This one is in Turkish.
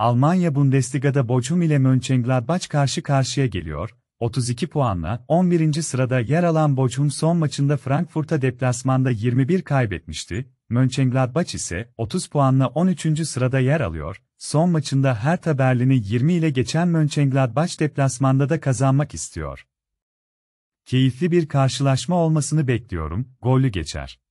Almanya Bundesliga'da Bochum ile Mönchengladbach karşı karşıya geliyor. 32 puanla 11. sırada yer alan Bochum son maçında Frankfurt'a deplasmanda 21 kaybetmişti. Mönchengladbach ise 30 puanla 13. sırada yer alıyor. Son maçında Hertha Berlin'i 20 ile geçen Mönchengladbach deplasmanda da kazanmak istiyor. Keyifli bir karşılaşma olmasını bekliyorum. Gollü geçer.